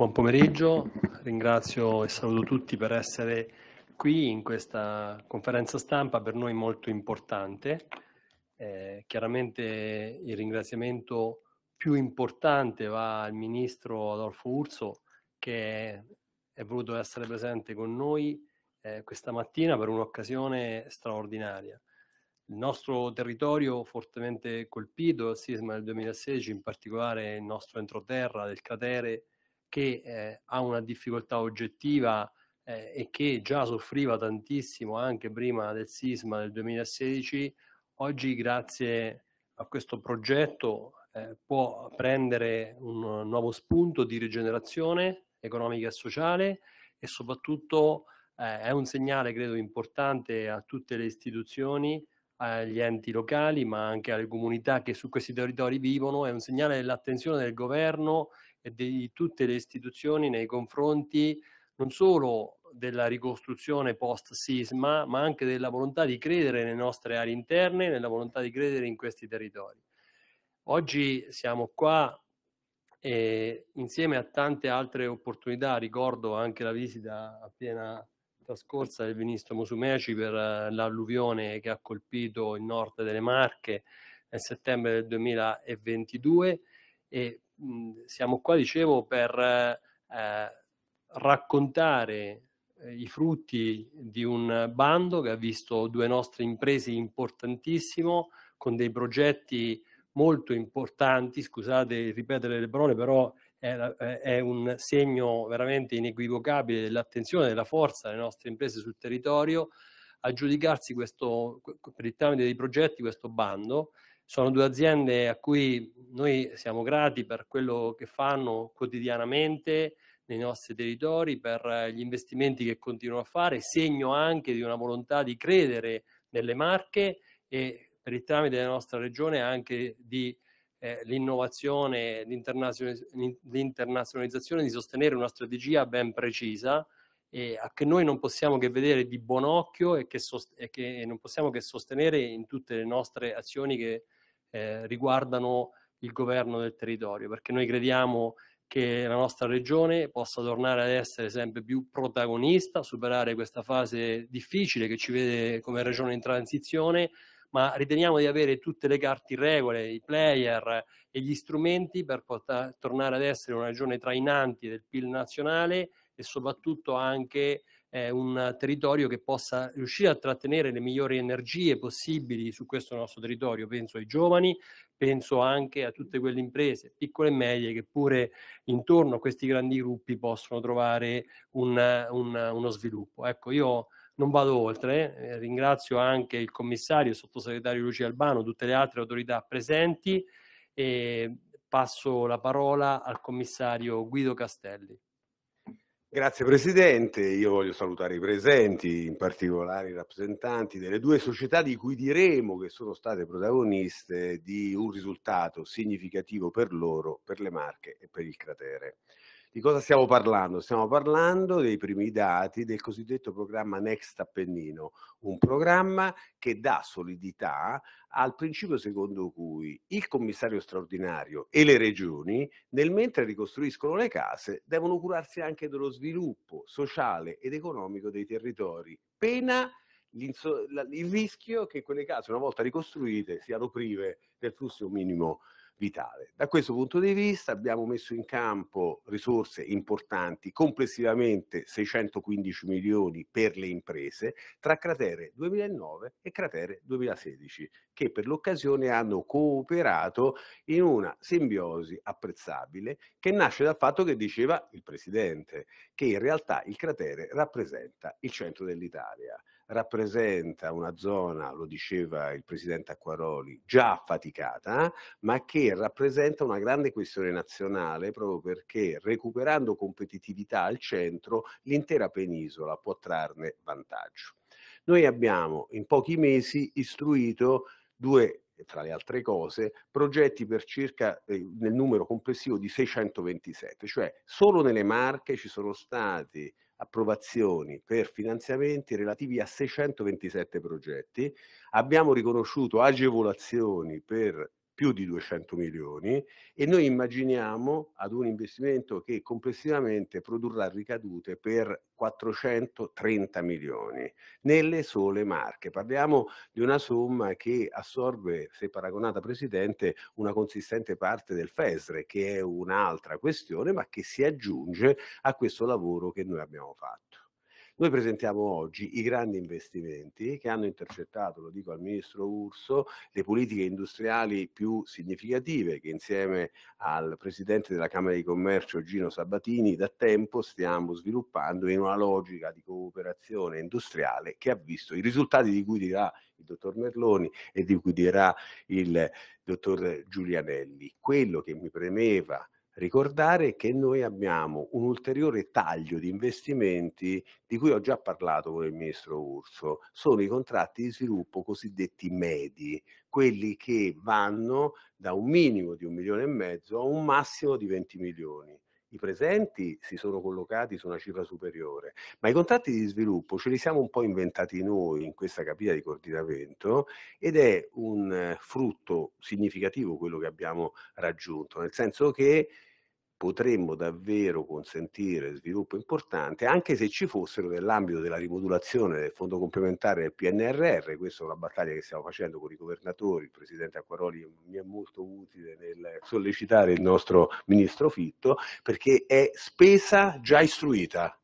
Buon pomeriggio, ringrazio e saluto tutti per essere qui in questa conferenza stampa per noi molto importante. Eh, chiaramente il ringraziamento più importante va al ministro Adolfo Urso che è voluto essere presente con noi eh, questa mattina per un'occasione straordinaria. Il nostro territorio fortemente colpito dal sisma del 2016, in particolare il nostro entroterra del cratere che eh, ha una difficoltà oggettiva eh, e che già soffriva tantissimo anche prima del sisma del 2016, oggi grazie a questo progetto eh, può prendere un nuovo spunto di rigenerazione economica e sociale e soprattutto eh, è un segnale credo importante a tutte le istituzioni agli enti locali, ma anche alle comunità che su questi territori vivono, è un segnale dell'attenzione del governo e di tutte le istituzioni nei confronti non solo della ricostruzione post-sisma, ma anche della volontà di credere nelle nostre aree interne, nella volontà di credere in questi territori. Oggi siamo qua e insieme a tante altre opportunità, ricordo anche la visita appena trascorsa del ministro Musumeci per eh, l'alluvione che ha colpito il nord delle Marche nel settembre del 2022 e siamo qua, dicevo, per eh, raccontare eh, i frutti di un bando che ha visto due nostre imprese importantissimo con dei progetti molto importanti, scusate ripetere le parole, però è, è un segno veramente inequivocabile dell'attenzione, della forza delle nostre imprese sul territorio, aggiudicarsi questo, per il tramite dei progetti questo bando sono due aziende a cui noi siamo grati per quello che fanno quotidianamente nei nostri territori, per eh, gli investimenti che continuano a fare, segno anche di una volontà di credere nelle marche e per il tramite della nostra regione anche di eh, l'innovazione, l'internazionalizzazione, di sostenere una strategia ben precisa e a che noi non possiamo che vedere di buon occhio e che, sost- e che non possiamo che sostenere in tutte le nostre azioni che eh, riguardano il governo del territorio, perché noi crediamo che la nostra regione possa tornare ad essere sempre più protagonista, superare questa fase difficile che ci vede come regione in transizione, ma riteniamo di avere tutte le carte in regole, i player e gli strumenti per poter tornare ad essere una regione trainante del PIL nazionale e soprattutto anche eh, un territorio che possa riuscire a trattenere le migliori energie possibili su questo nostro territorio. Penso ai giovani, penso anche a tutte quelle imprese, piccole e medie, che pure intorno a questi grandi gruppi possono trovare un, un, uno sviluppo. Ecco, io non vado oltre, eh, ringrazio anche il commissario, il sottosegretario Lucia Albano, tutte le altre autorità presenti e passo la parola al commissario Guido Castelli. Grazie Presidente, io voglio salutare i presenti, in particolare i rappresentanti delle due società di cui diremo che sono state protagoniste di un risultato significativo per loro, per le Marche e per il cratere. Di cosa stiamo parlando? Stiamo parlando dei primi dati del cosiddetto programma Next Appennino, un programma che dà solidità al principio secondo cui il commissario straordinario e le regioni, nel mentre ricostruiscono le case, devono curarsi anche dello sviluppo sociale ed economico dei territori, pena il rischio che quelle case, una volta ricostruite, siano prive del flusso minimo vitale. Da questo punto di vista abbiamo messo in campo risorse importanti, complessivamente 615 milioni per le imprese, tra cratere 2009 e cratere 2016, che per l'occasione hanno cooperato in una simbiosi apprezzabile che nasce dal fatto che diceva il Presidente, che in realtà il cratere rappresenta il centro dell'Italia rappresenta una zona, lo diceva il presidente Acquaroli, già affaticata, ma che rappresenta una grande questione nazionale proprio perché recuperando competitività al centro l'intera penisola può trarne vantaggio. Noi abbiamo in pochi mesi istruito due tra le altre cose, progetti per circa eh, nel numero complessivo di 627, cioè solo nelle Marche ci sono stati approvazioni per finanziamenti relativi a 627 progetti, abbiamo riconosciuto agevolazioni per più di 200 milioni e noi immaginiamo ad un investimento che complessivamente produrrà ricadute per 430 milioni nelle sole marche. Parliamo di una somma che assorbe, se paragonata Presidente, una consistente parte del FESRE, che è un'altra questione, ma che si aggiunge a questo lavoro che noi abbiamo fatto. Noi presentiamo oggi i grandi investimenti che hanno intercettato, lo dico al ministro Urso, le politiche industriali più significative che insieme al presidente della Camera di Commercio Gino Sabatini da tempo stiamo sviluppando in una logica di cooperazione industriale che ha visto i risultati di cui dirà il dottor Merloni e di cui dirà il dottor Giulianelli. Quello che mi premeva ricordare che noi abbiamo un ulteriore taglio di investimenti di cui ho già parlato con il ministro Urso, sono i contratti di sviluppo cosiddetti medi, quelli che vanno da un minimo di un milione e mezzo a un massimo di 20 milioni i presenti si sono collocati su una cifra superiore, ma i contratti di sviluppo ce li siamo un po' inventati noi in questa capita di coordinamento ed è un eh, frutto significativo quello che abbiamo raggiunto, nel senso che potremmo davvero consentire sviluppo importante, anche se ci fossero nell'ambito della rimodulazione del fondo complementare del PNRR, questa è una battaglia che stiamo facendo con i governatori, il Presidente Acquaroli mi è molto utile nel sollecitare il nostro Ministro Fitto, perché è spesa già istruita,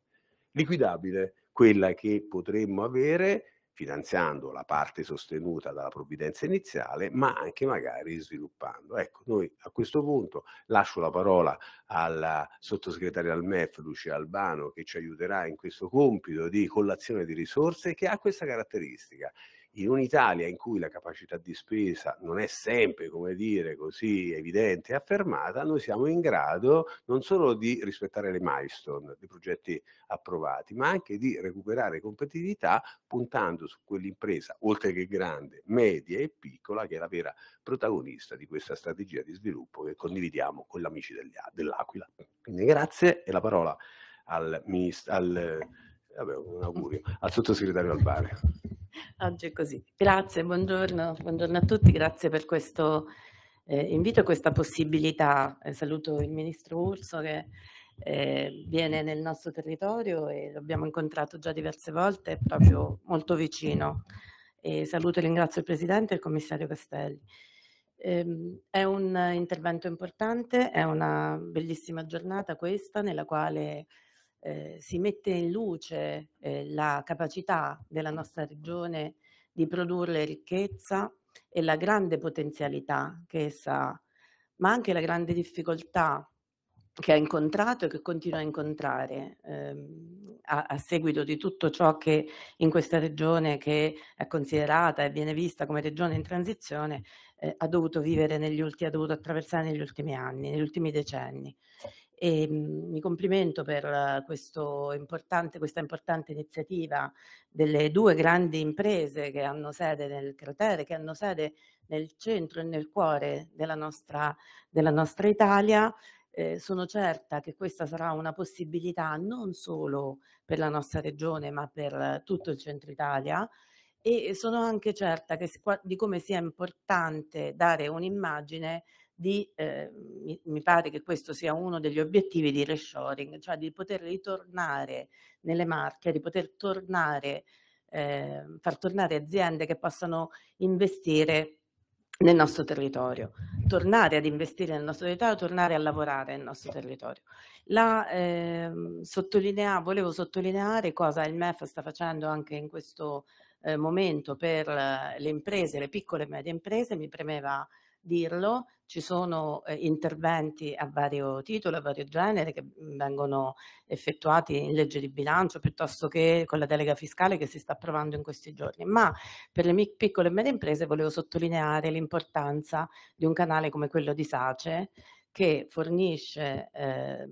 liquidabile, quella che potremmo avere finanziando la parte sostenuta dalla provvidenza iniziale, ma anche magari sviluppando. Ecco, noi a questo punto lascio la parola alla sottosegretaria al MEF, Lucia Albano, che ci aiuterà in questo compito di collazione di risorse che ha questa caratteristica in un'Italia in cui la capacità di spesa non è sempre, come dire, così evidente e affermata, noi siamo in grado non solo di rispettare le milestone dei progetti approvati, ma anche di recuperare competitività puntando su quell'impresa, oltre che grande, media e piccola, che è la vera protagonista di questa strategia di sviluppo che condividiamo con gli amici dell'Aquila. Quindi grazie e la parola al, ministro, al vabbè, un augurio al sottosegretario Albani. Oggi è così. Grazie, buongiorno, buongiorno a tutti, grazie per questo eh, invito e questa possibilità. Eh, saluto il ministro Urso che eh, viene nel nostro territorio e l'abbiamo incontrato già diverse volte, è proprio molto vicino. E saluto e ringrazio il Presidente e il Commissario Castelli. Eh, è un intervento importante, è una bellissima giornata questa nella quale eh, si mette in luce eh, la capacità della nostra regione di produrre ricchezza e la grande potenzialità che essa ha, ma anche la grande difficoltà che ha incontrato e che continua a incontrare ehm, a, a, seguito di tutto ciò che in questa regione che è considerata e viene vista come regione in transizione eh, ha dovuto vivere negli ultimi, ha dovuto attraversare negli ultimi anni, negli ultimi decenni e mhmm, mi complimento per importante, questa importante iniziativa delle due grandi imprese che hanno sede nel cratere, che hanno sede nel centro e nel cuore della nostra, della nostra Italia. Eh, sono certa che questa sarà una possibilità non solo per la nostra regione ma per tutto il centro Italia e sono anche certa che, di come sia importante dare un'immagine di, eh, mi, mi, pare che questo sia uno degli obiettivi di reshoring, cioè di poter ritornare nelle marche, di poter tornare, eh, far tornare aziende che possano investire nel nostro territorio, tornare ad investire nel nostro territorio, tornare a lavorare nel nostro territorio. La, eh, volevo sottolineare cosa il MEF sta facendo anche in questo eh, momento per eh, le imprese, le piccole e medie imprese, mi premeva dirlo, ci sono eh, interventi a vario titolo, a vario genere che mm, vengono effettuati in legge di bilancio piuttosto che con la delega fiscale che si sta approvando in questi giorni, ma per le piccole e medie imprese volevo sottolineare l'importanza di un canale come quello di SACE che fornisce eh,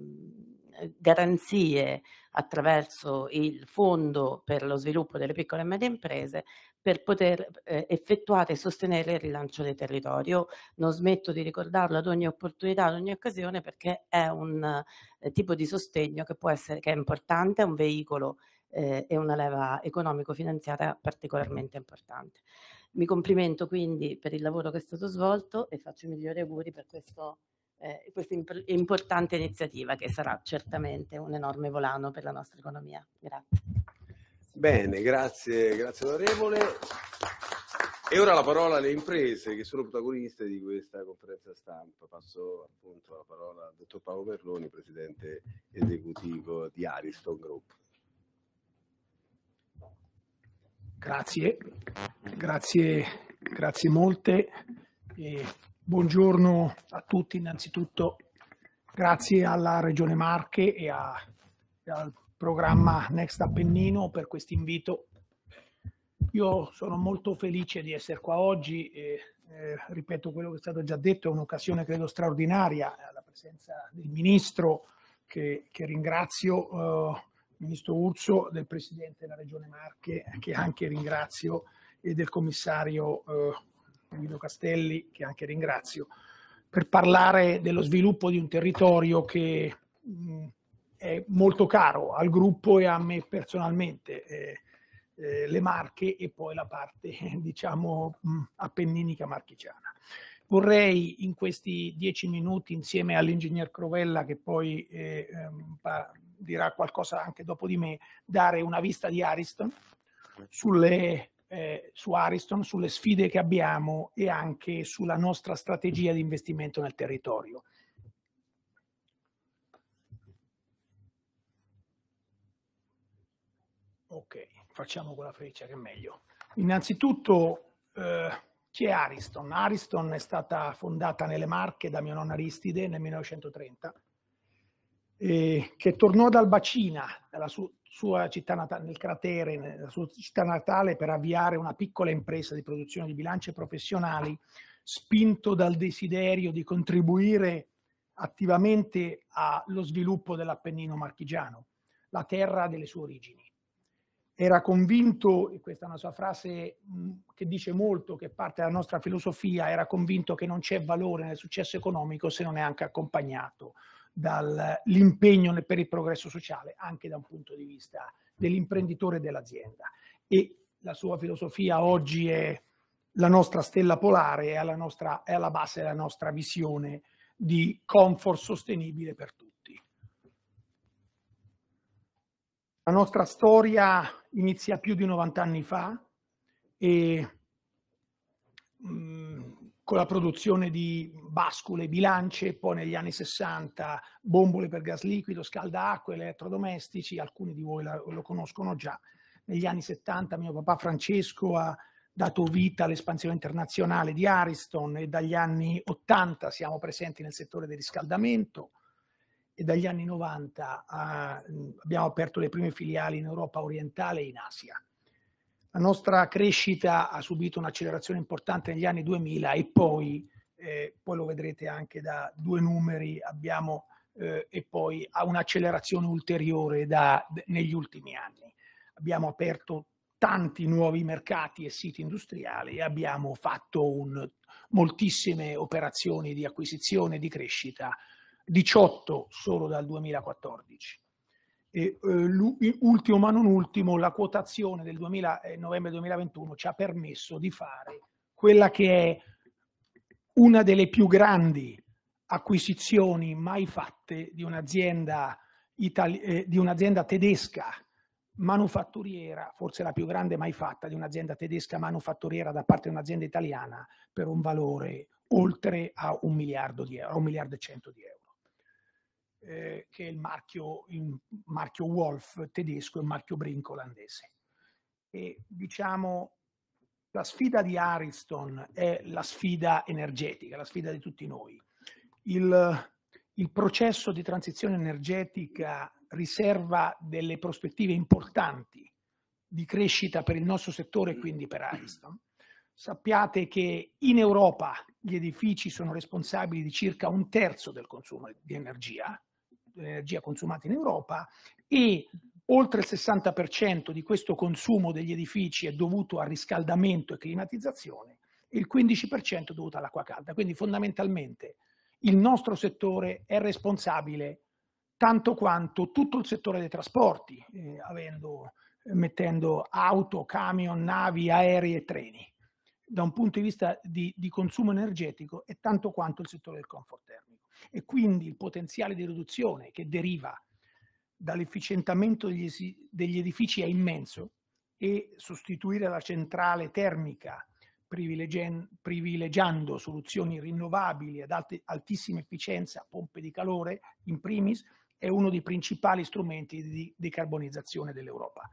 garanzie attraverso il Fondo per lo sviluppo delle piccole e medie imprese per poter eh, effettuare e sostenere il rilancio del territorio. Non smetto di ricordarlo ad ogni opportunità, ad ogni occasione, perché è un eh, tipo di sostegno che può essere che è importante, è un veicolo eh, e una leva economico-finanziaria particolarmente importante. Mi complimento quindi per il lavoro che è stato svolto e faccio i migliori auguri per questo, eh, questa imp importante iniziativa che sarà certamente un enorme volano per la nostra economia. Grazie. Bene, grazie, grazie onorevole. E ora la parola alle imprese che sono protagoniste di questa conferenza stampa. Passo appunto la parola al dottor Paolo Merloni, presidente esecutivo di Ariston Group. Grazie, grazie, grazie molte. E buongiorno a tutti innanzitutto. Grazie alla Regione Marche e a, al programma Next Appennino per questo invito. Io sono molto felice di essere qua oggi e eh, ripeto quello che è stato già detto, è un'occasione credo straordinaria, la presenza del Ministro che, che ringrazio, eh, Ministro Urso, del Presidente della Regione Marche che anche ringrazio e del Commissario eh, Guido Castelli che anche ringrazio per parlare dello sviluppo di un territorio che... Mh, è molto caro al gruppo e a me personalmente. Eh, eh, le Marche e poi la parte, diciamo, mm, appenninica marchigiana. Vorrei in questi dieci minuti, insieme all'ingegner Crovella, che poi eh, ehm, dirà qualcosa anche dopo di me, dare una vista di Ariston sulle eh, su Ariston, sulle sfide che abbiamo e anche sulla nostra strategia di investimento nel territorio. Ok, facciamo con la freccia che è meglio. Innanzitutto, eh, chi è Ariston? Ariston è stata fondata nelle Marche da mio nonno Aristide nel 1930, eh, che tornò dal Bacina, dalla su sua città natale, nel cratere, nella sua città natale, per avviare una piccola impresa di produzione di bilance professionali, spinto dal desiderio di contribuire attivamente allo sviluppo dell'Appennino marchigiano, la terra delle sue origini era convinto, e questa è una sua frase mm, che dice molto, che parte dalla nostra filosofia, era convinto che non c'è valore nel successo economico se non è anche accompagnato dall'impegno per il progresso sociale, anche da un punto di vista dell'imprenditore e dell'azienda. E la sua filosofia oggi è la nostra stella polare, è alla, nostra, è alla base della nostra visione di comfort sostenibile per tutti. La nostra storia inizia più di 90 anni fa e mh, mm, con la produzione di bascule, bilance, poi negli anni 60 bombole per gas liquido, scaldacque, elettrodomestici, alcuni di voi la, lo conoscono già. Negli anni 70 mio papà Francesco ha dato vita all'espansione internazionale di Ariston e dagli anni 80 siamo presenti nel settore del riscaldamento e dagli anni 90 a, ah, abbiamo aperto le prime filiali in Europa orientale e in Asia. La nostra crescita ha subito un'accelerazione importante negli anni 2000 e poi, eh, poi lo vedrete anche da due numeri, abbiamo eh, e poi ha un'accelerazione ulteriore da, negli ultimi anni. Abbiamo aperto tanti nuovi mercati e siti industriali e abbiamo fatto un, moltissime operazioni di acquisizione e di crescita 18 solo dal 2014. E, eh, ultimo ma non ultimo, la quotazione del 2000, eh, novembre 2021 ci ha permesso di fare quella che è una delle più grandi acquisizioni mai fatte di un'azienda, itali- eh, di un'azienda tedesca manufatturiera, forse la più grande mai fatta di un'azienda tedesca manufatturiera da parte di un'azienda italiana per un valore oltre a un miliardo di euro, un miliardo e cento di euro. Eh, che è il marchio, il marchio, Wolf tedesco e il marchio Brink olandese. E, diciamo, la sfida di Ariston è la sfida energetica, la sfida di tutti noi. Il, il processo di transizione energetica riserva delle prospettive importanti di crescita per il nostro settore e quindi per Ariston. Sappiate che in Europa gli edifici sono responsabili di circa un terzo del consumo di energia dell'energia consumata in Europa e oltre il 60% di questo consumo degli edifici è dovuto a riscaldamento e climatizzazione e il 15% è dovuto all'acqua calda. Quindi fondamentalmente il nostro settore è responsabile tanto quanto tutto il settore dei trasporti, eh, avendo, eh, mettendo auto, camion, navi, aerei e treni, da un punto di vista di, di consumo energetico e tanto quanto il settore del comfort termico e quindi il potenziale di riduzione che deriva dall'efficientamento degli, degli edifici è immenso e sostituire la centrale termica privilegiando soluzioni rinnovabili ad alt altissima efficienza, pompe di calore in primis, è uno dei principali strumenti di decarbonizzazione dell'Europa.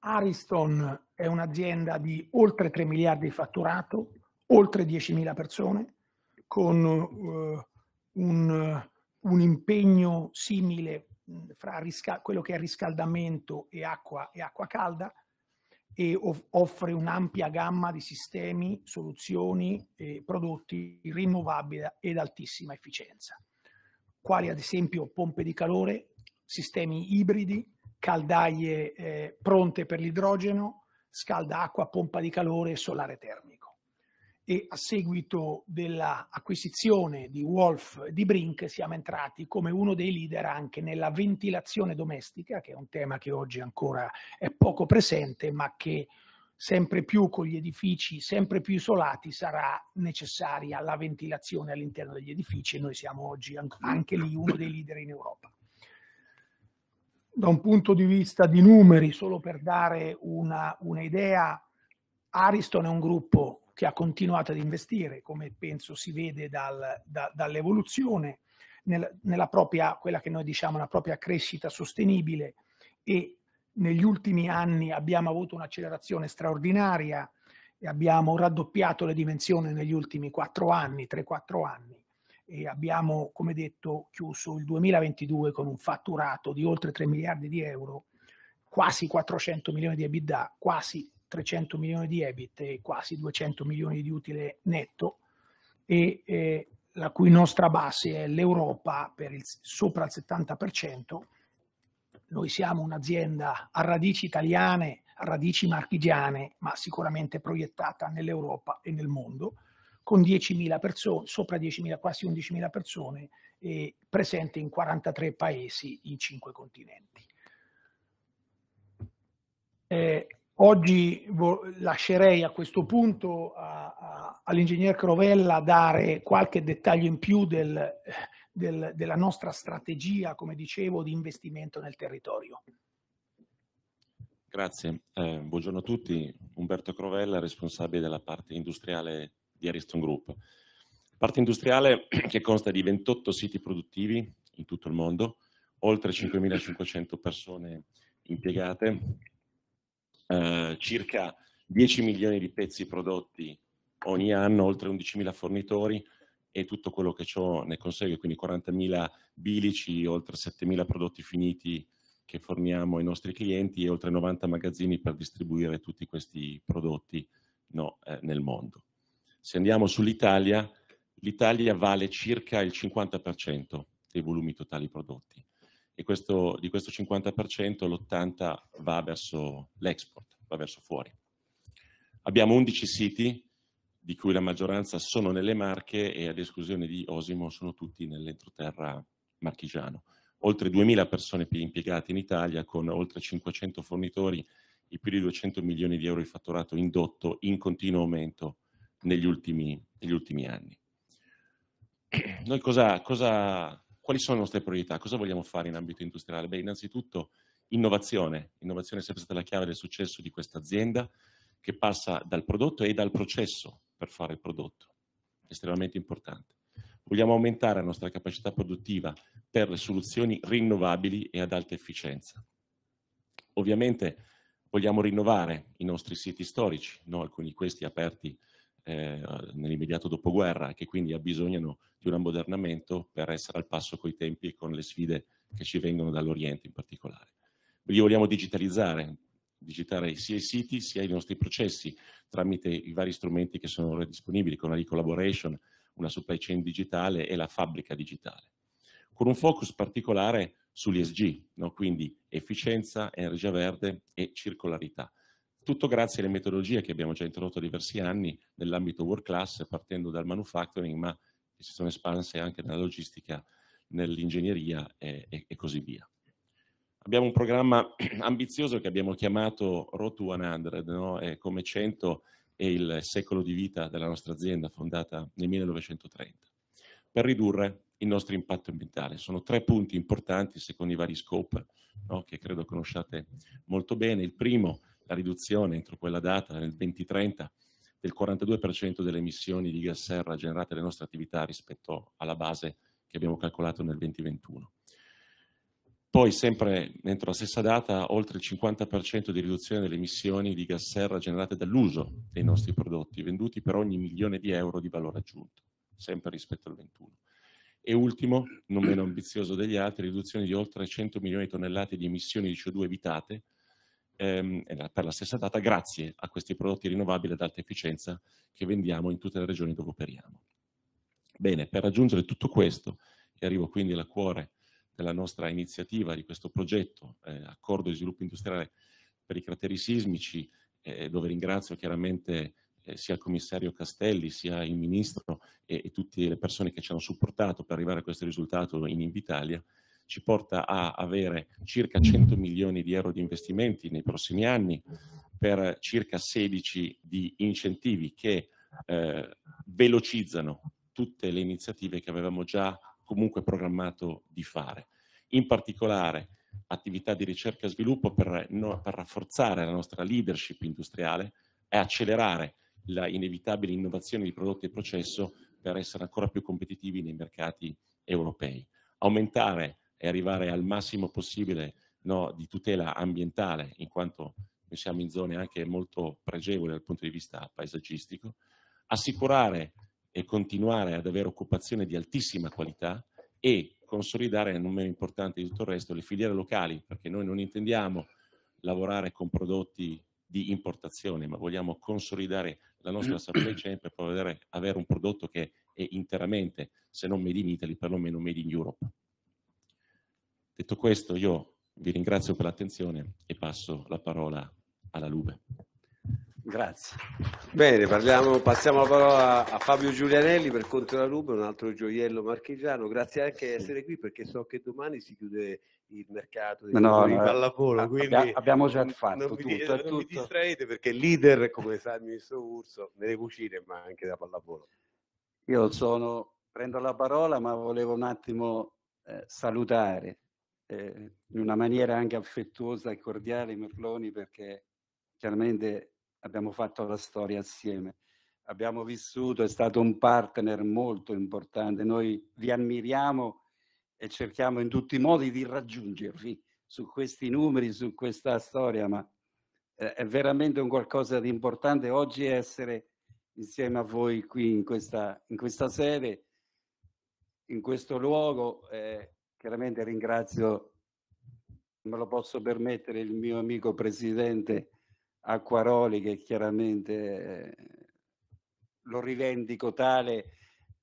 Ariston è un'azienda di oltre 3 miliardi di fatturato, oltre 10.000 persone, con uh, un, eh, un, impegno simile mh, fra quello che è riscaldamento e acqua, e acqua calda e offre un'ampia gamma di sistemi, soluzioni e prodotti rinnovabili ed altissima efficienza, quali ad esempio pompe di calore, sistemi ibridi, caldaie eh, pronte per l'idrogeno, scalda acqua, pompa di calore e solare termico e a seguito dell'acquisizione di Wolf di Brink siamo entrati come uno dei leader anche nella ventilazione domestica, che è un tema che oggi ancora è poco presente, ma che sempre più con gli edifici sempre più isolati sarà necessaria la ventilazione all'interno degli edifici e noi siamo oggi anche lì uno dei leader in Europa. Da un punto di vista di numeri, solo per dare una idea, Ariston è un gruppo che ha continuato ad investire, come penso si vede dal, da, dall'evoluzione, nel, nella propria, quella che noi diciamo, una propria crescita sostenibile e negli ultimi anni abbiamo avuto un'accelerazione straordinaria e abbiamo raddoppiato le dimensioni negli ultimi 4 anni, 3-4 anni e abbiamo, come detto, chiuso il 2022 con un fatturato di oltre 3 miliardi di euro, quasi 400 milioni di EBITDA, quasi 300 milioni di EBIT e quasi 200 milioni di utile netto e eh, la cui nostra base è l'Europa per il, sopra il 70%. Noi siamo un'azienda a radici italiane, a radici marchigiane, ma sicuramente proiettata nell'Europa e nel mondo, con 10.000 persone, sopra 10.000, quasi 11.000 persone, eh, presente in 43 paesi in 5 continenti. Eh, Oggi lascerei a questo punto all'ingegner Crovella dare qualche dettaglio in più del, del, della nostra strategia, come dicevo, di investimento nel territorio. Grazie, eh, buongiorno a tutti. Umberto Crovella, responsabile della parte industriale di Ariston Group. Parte industriale che consta di 28 siti produttivi in tutto il mondo, oltre 5.500 persone impiegate, eh, circa 10 milioni di pezzi prodotti ogni anno, oltre 11.000 fornitori e tutto quello che ciò ne consegue, quindi 40.000 bilici, oltre 7.000 prodotti finiti che forniamo ai nostri clienti e oltre 90 magazzini per distribuire tutti questi prodotti no, eh, nel mondo. Se andiamo sull'Italia, l'Italia vale circa il 50% dei volumi totali prodotti e questo, di questo 50% l'80% va verso l'export, va verso fuori. Abbiamo 11 siti, di cui la maggioranza sono nelle Marche e ad esclusione di Osimo sono tutti nell'entroterra marchigiano. Oltre 2.000 persone impiegate in Italia con oltre 500 fornitori e più di 200 milioni di euro di fatturato indotto in continuo aumento negli ultimi, negli ultimi anni. Noi cosa, cosa quali sono le nostre priorità? Cosa vogliamo fare in ambito industriale? Beh, innanzitutto innovazione. Innovazione è sempre stata la chiave del successo di questa azienda che passa dal prodotto e dal processo per fare il prodotto. Estremamente importante. Vogliamo aumentare la nostra capacità produttiva per le soluzioni rinnovabili e ad alta efficienza. Ovviamente vogliamo rinnovare i nostri siti storici, no? alcuni di questi aperti eh, nell'immediato dopoguerra e che quindi abbisognano di un ammodernamento per essere al passo con i tempi e con le sfide che ci vengono dall'Oriente in particolare. Li vogliamo digitalizzare, digitare sia i siti sia i nostri processi tramite i vari strumenti che sono ora disponibili, con la e-collaboration, una supply chain digitale e la fabbrica digitale. Con un focus particolare sull'ESG, no? quindi efficienza, energia verde e circolarità. Tutto grazie alle metodologie che abbiamo già introdotto da diversi anni nell'ambito work class, partendo dal manufacturing, ma che si sono espanse anche nella logistica, nell'ingegneria e, e, e così via. Abbiamo un programma ambizioso che abbiamo chiamato Road to 100, no? come 100 è il secolo di vita della nostra azienda fondata nel 1930, per ridurre il nostro impatto ambientale. Sono tre punti importanti secondo i vari scope no? che credo conosciate molto bene. Il primo è la riduzione entro quella data, nel 2030, del 42% delle emissioni di gas serra generate dalle nostre attività rispetto alla base che abbiamo calcolato nel 2021. Poi, sempre entro la stessa data, oltre il 50% di riduzione delle emissioni di gas serra generate dall'uso dei nostri prodotti venduti per ogni milione di euro di valore aggiunto, sempre rispetto al 21. E ultimo, non meno ambizioso degli altri, riduzione di oltre 100 milioni di tonnellate di emissioni di CO2 evitate ehm, per la stessa data grazie a questi prodotti rinnovabili ad alta efficienza che vendiamo in tutte le regioni dove operiamo. Bene, per raggiungere tutto questo, e arrivo quindi al cuore della nostra iniziativa, di questo progetto, eh, Accordo di sviluppo industriale per i crateri sismici, eh, dove ringrazio chiaramente eh, sia il commissario Castelli, sia il ministro e, e, tutte le persone che ci hanno supportato per arrivare a questo risultato in Invitalia, ci porta a avere circa 100 milioni di euro di investimenti nei prossimi anni per circa 16 di incentivi che eh, velocizzano tutte le iniziative che avevamo già comunque programmato di fare. In particolare attività di ricerca e sviluppo per, no, per rafforzare la nostra leadership industriale e accelerare la inevitabile innovazione di prodotti e processo per essere ancora più competitivi nei mercati europei. Aumentare e arrivare al massimo possibile no, di tutela ambientale, in quanto noi siamo in zone anche molto pregevoli dal punto di vista paesaggistico, assicurare e continuare ad avere occupazione di altissima qualità e consolidare, non meno importante di tutto il resto, le filiere locali, perché noi non intendiamo lavorare con prodotti di importazione, ma vogliamo consolidare la nostra supply chain per poter avere un prodotto che è interamente, se non made in Italy, perlomeno made in Europe. Detto questo, io vi ringrazio per l'attenzione e passo la parola alla Lube. Grazie. Bene, parliamo, passiamo la parola a Fabio Giulianelli per Conte la Lube, un altro gioiello marchigiano. Grazie anche di essere qui perché so che domani si chiude il mercato del no, no, pallavolo. No, ah, quindi abbiamo già fatto non tutto. Mi, non tutto. mi distraete perché leader, come sa il ministro Urso, nelle cucine ma anche da pallavolo. Io sono, prendo la parola ma volevo un attimo eh, salutare eh, in una maniera anche affettuosa e cordiale Merloni perché chiaramente abbiamo fatto la storia assieme, abbiamo vissuto, è stato un partner molto importante, noi vi ammiriamo e cerchiamo in tutti i modi di raggiungervi su questi numeri, su questa storia, ma eh, è veramente un qualcosa di importante oggi essere insieme a voi qui in questa, in questa sede, in questo luogo. Eh, Chiaramente ringrazio, me lo posso permettere, il mio amico presidente Acquaroli che chiaramente eh, lo rivendico tale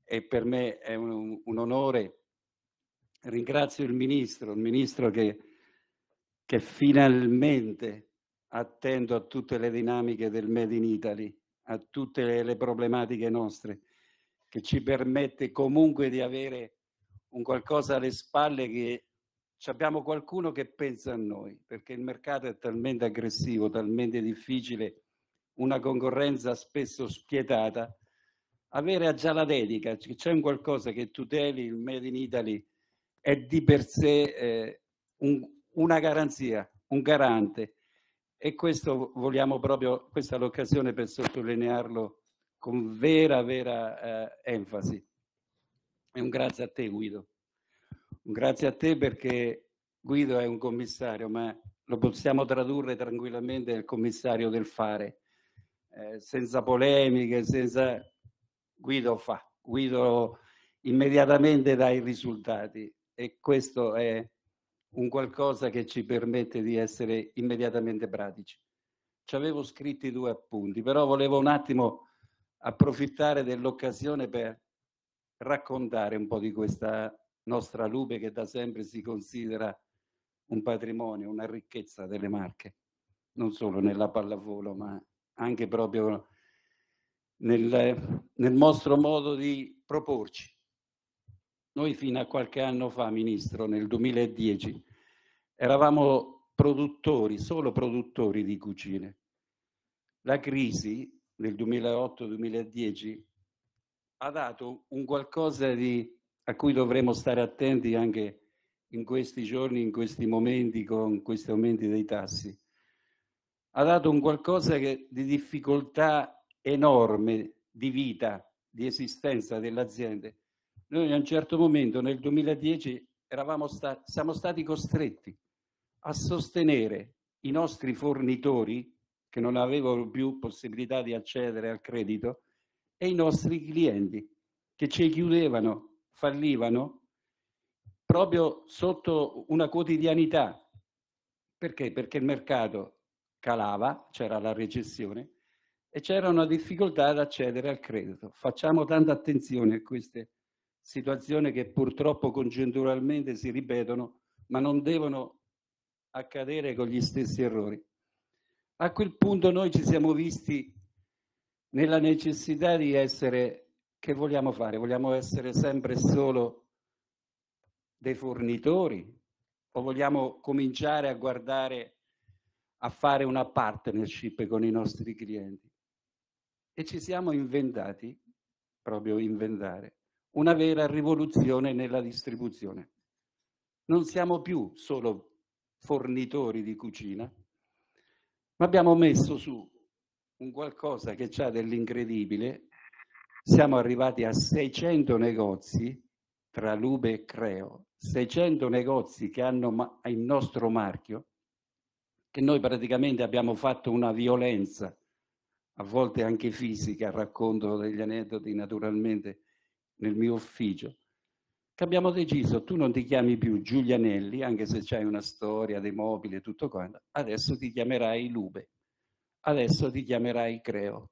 e per me è un, un onore. Ringrazio il ministro, il ministro che, che finalmente attento a tutte le dinamiche del Made in Italy, a tutte le, le problematiche nostre, che ci permette comunque di avere un qualcosa alle spalle che abbiamo qualcuno che pensa a noi, perché il mercato è talmente aggressivo, talmente difficile, una concorrenza spesso spietata. Avere già la dedica, c'è un qualcosa che tuteli il Made in Italy, è di per sé eh, un, una garanzia, un garante. E questo vogliamo proprio, questa è l'occasione per sottolinearlo con vera, vera eh, enfasi. E un grazie a te Guido. Un grazie a te perché Guido è un commissario, ma lo possiamo tradurre tranquillamente il commissario del fare, eh, senza polemiche, senza... Guido fa, Guido immediatamente dà i risultati e questo è un qualcosa che ci permette di essere immediatamente pratici. Ci avevo scritti due appunti, però volevo un attimo approfittare dell'occasione per raccontare un po' di questa nostra lupe che da sempre si considera un patrimonio, una ricchezza delle marche, non solo nella pallavolo, ma anche proprio nel, nel nostro modo di proporci. Noi fino a qualche anno fa, Ministro, nel 2010, eravamo produttori, solo produttori di cucine. La crisi del 2008-2010 ha dato un qualcosa di, a cui dovremo stare attenti anche in questi giorni, in questi momenti, con questi aumenti dei tassi. Ha dato un qualcosa che, di difficoltà enorme di vita, di esistenza delle aziende. Noi a un certo momento, nel 2010, sta- siamo stati costretti a sostenere i nostri fornitori, che non avevano più possibilità di accedere al credito, e i nostri clienti che ci chiudevano, fallivano proprio sotto una quotidianità. Perché? Perché il mercato calava, c'era la recessione e c'era una difficoltà ad accedere al credito. Facciamo tanta attenzione a queste situazioni che purtroppo congiunturalmente si ripetono, ma non devono accadere con gli stessi errori. A quel punto noi ci siamo visti nella necessità di essere, che vogliamo fare? Vogliamo essere sempre solo dei fornitori o vogliamo cominciare a guardare, a fare una partnership con i nostri clienti? E ci siamo inventati, proprio inventare, una vera rivoluzione nella distribuzione. Non siamo più solo fornitori di cucina, ma abbiamo messo su un qualcosa che c'è dell'incredibile. Siamo arrivati a 600 negozi tra Lube e Creo, 600 negozi che hanno il nostro marchio, che noi praticamente abbiamo fatto una violenza, a volte anche fisica, racconto degli aneddoti naturalmente nel mio ufficio, che abbiamo deciso tu non ti chiami più Giulianelli, anche se c'hai una storia dei mobili e tutto quanto, adesso ti chiamerai Lube adesso ti chiamerai Creo.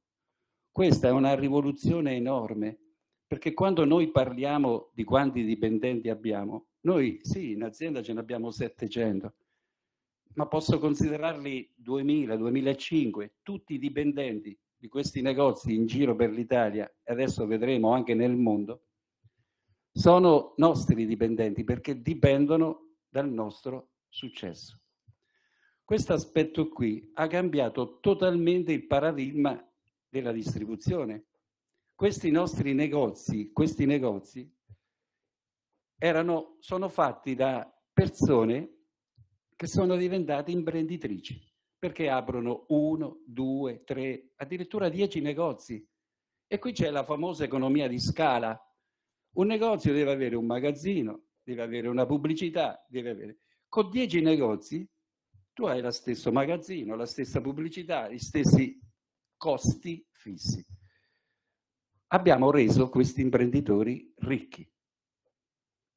Questa è una rivoluzione enorme, perché quando noi parliamo di quanti dipendenti abbiamo, noi sì, in azienda ce ne abbiamo 700, ma posso considerarli 2000, 2005, tutti i dipendenti di questi negozi in giro per l'Italia, e adesso vedremo anche nel mondo, sono nostri dipendenti perché dipendono dal nostro successo. Questo aspetto qui ha cambiato totalmente il paradigma della distribuzione. Questi nostri negozi, questi negozi erano, sono fatti da persone che sono diventate imprenditrici perché aprono uno, due, tre, addirittura dieci negozi. E qui c'è la famosa economia di scala. Un negozio deve avere un magazzino, deve avere una pubblicità, deve avere... Con dieci negozi tu hai lo stesso magazzino, la stessa pubblicità, gli stessi costi fissi. Abbiamo reso questi imprenditori ricchi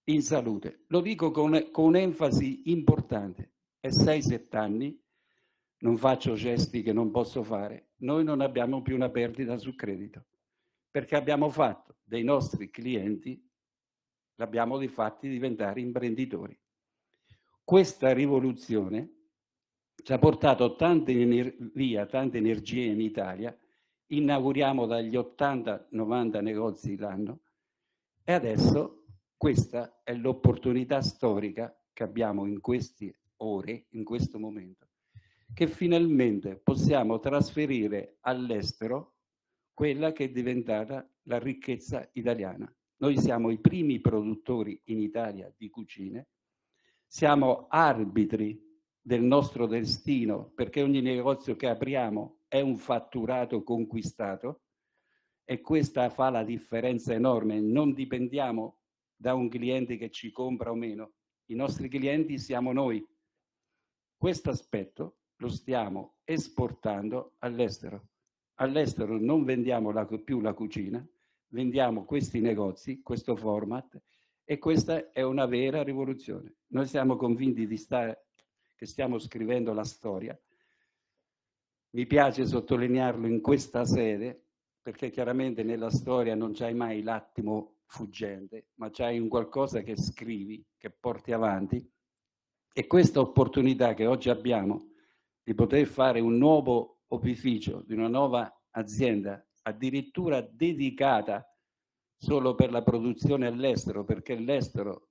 in salute. Lo dico con, con enfasi importante. È 6-7 anni, non faccio gesti che non posso fare. Noi non abbiamo più una perdita su credito perché abbiamo fatto dei nostri clienti, l'abbiamo di fatti diventare imprenditori. Questa rivoluzione ci ha portato tante ener- via tante energie in Italia, inauguriamo dagli 80-90 negozi l'anno e adesso questa è l'opportunità storica che abbiamo in queste ore, in questo momento, che finalmente possiamo trasferire all'estero quella che è diventata la ricchezza italiana. Noi siamo i primi produttori in Italia di cucine, siamo arbitri del nostro destino, perché ogni negozio che apriamo è un fatturato conquistato e questa fa la differenza enorme. Non dipendiamo da un cliente che ci compra o meno, i nostri clienti siamo noi. Questo aspetto lo stiamo esportando all'estero. All'estero non vendiamo la, più la cucina, vendiamo questi negozi, questo format e questa è una vera rivoluzione. Noi siamo convinti di stare che stiamo scrivendo la storia. Mi piace sottolinearlo in questa sede perché chiaramente nella storia non c'hai mai l'attimo fuggente, ma c'hai un qualcosa che scrivi, che porti avanti e questa opportunità che oggi abbiamo di poter fare un nuovo opificio di una nuova azienda addirittura dedicata solo per la produzione all'estero, perché l'estero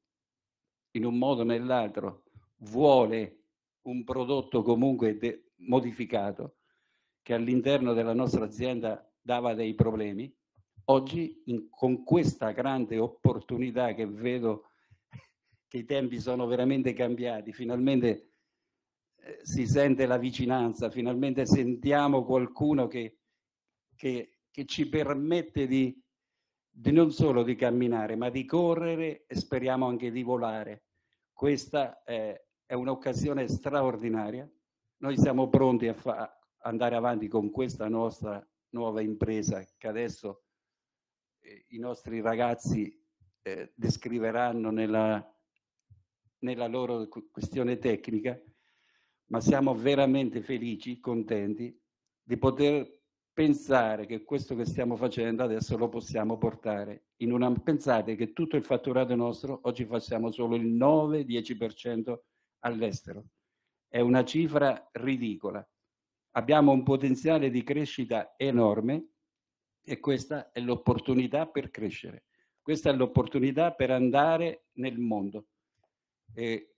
in un modo o nell'altro vuole un prodotto comunque de- modificato che all'interno della nostra azienda dava dei problemi, oggi in, con questa grande opportunità che vedo che i tempi sono veramente cambiati, finalmente eh, si sente la vicinanza, finalmente sentiamo qualcuno che, che, che ci permette di, di non solo di camminare, ma di correre e speriamo anche di volare. Questa è è un'occasione straordinaria. Noi siamo pronti a fa- andare avanti con questa nostra nuova impresa che adesso eh, i nostri ragazzi eh, descriveranno nella, nella loro questione tecnica, ma siamo veramente felici, contenti di poter pensare che questo che stiamo facendo adesso lo possiamo portare in una pensate che tutto il fatturato nostro oggi facciamo solo il 9-10% all'estero. È una cifra ridicola. Abbiamo un potenziale di crescita enorme e questa è l'opportunità per crescere. Questa è l'opportunità per andare nel mondo. E,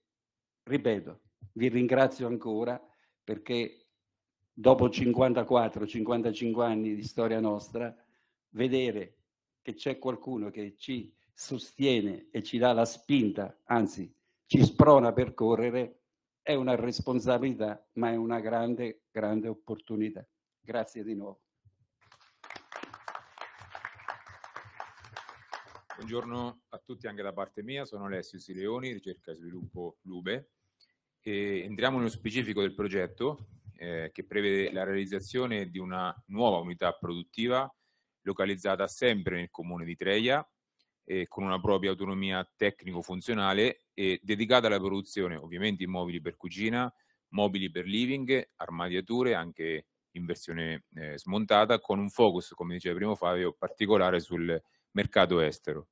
ripeto, vi ringrazio ancora perché dopo 54-55 anni di storia nostra, vedere che c'è qualcuno che ci sostiene e ci dà la spinta, anzi ci sprona a percorrere è una responsabilità, ma è una grande, grande opportunità. Grazie di nuovo. Buongiorno a tutti anche da parte mia, sono Alessio Sileoni, ricerca e sviluppo Lube. E entriamo nello specifico del progetto eh, che prevede la realizzazione di una nuova unità produttiva localizzata sempre nel comune di Treia eh, con una propria autonomia tecnico-funzionale eh, dedicata alla produzione ovviamente in mobili per cucina, mobili per living, armadiature anche in versione eh, smontata, con un focus, come diceva prima Fabio, particolare sul mercato estero.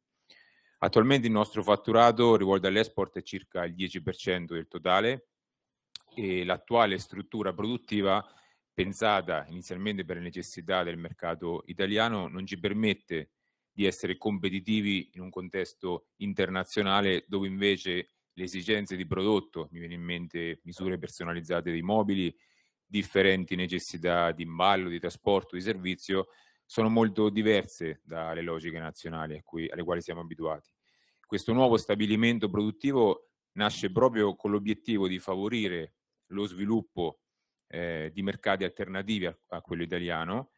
Attualmente il nostro fatturato rivolto all'export è circa il 10% del totale e l'attuale struttura produttiva pensata inizialmente per le necessità del mercato italiano non ci permette di essere competitivi in un contesto internazionale dove invece le esigenze di prodotto, mi viene in mente misure personalizzate dei mobili, differenti necessità di imballo, di trasporto, di servizio, sono molto diverse dalle logiche nazionali cui, alle quali siamo abituati. Questo nuovo stabilimento produttivo nasce proprio con l'obiettivo di favorire lo sviluppo eh, di mercati alternativi a, a quello italiano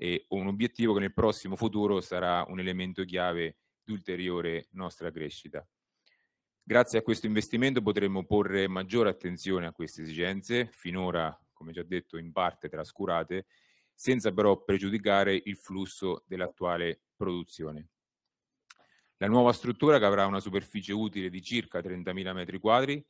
e un obiettivo che nel prossimo futuro sarà un elemento chiave di ulteriore nostra crescita. Grazie a questo investimento potremo porre maggiore attenzione a queste esigenze, finora, come già detto, in parte trascurate, senza però pregiudicare il flusso dell'attuale produzione. La nuova struttura, che avrà una superficie utile di circa 30.000 m2,